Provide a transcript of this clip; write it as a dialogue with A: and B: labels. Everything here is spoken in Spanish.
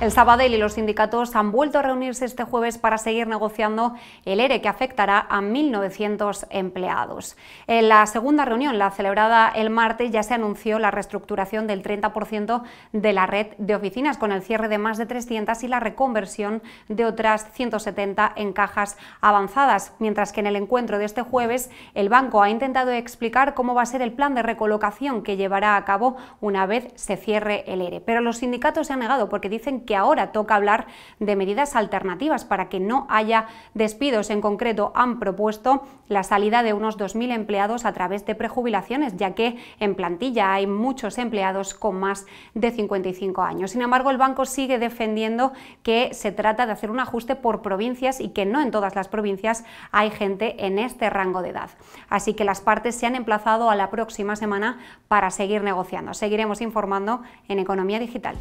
A: El Sabadell y los sindicatos han vuelto a reunirse este jueves para seguir negociando el ERE que afectará a 1.900 empleados. En la segunda reunión, la celebrada el martes, ya se anunció la reestructuración del 30% de la red de oficinas con el cierre de más de 300 y la reconversión de otras 170 en cajas avanzadas, mientras que en el encuentro de este jueves el banco ha intentado explicar cómo va a ser el plan de recolocación que llevará a cabo una vez se cierre el ERE. Pero los sindicatos se han negado porque dicen que ahora toca hablar de medidas alternativas para que no haya despidos. En concreto, han propuesto la salida de unos 2.000 empleados a través de prejubilaciones, ya que en plantilla hay muchos empleados con más de 55 años. Sin embargo, el banco sigue defendiendo que se trata de hacer un ajuste por provincias y que no en todas las provincias hay gente en este rango de edad. Así que las partes se han emplazado a la próxima semana para seguir negociando. Seguiremos informando en Economía Digital.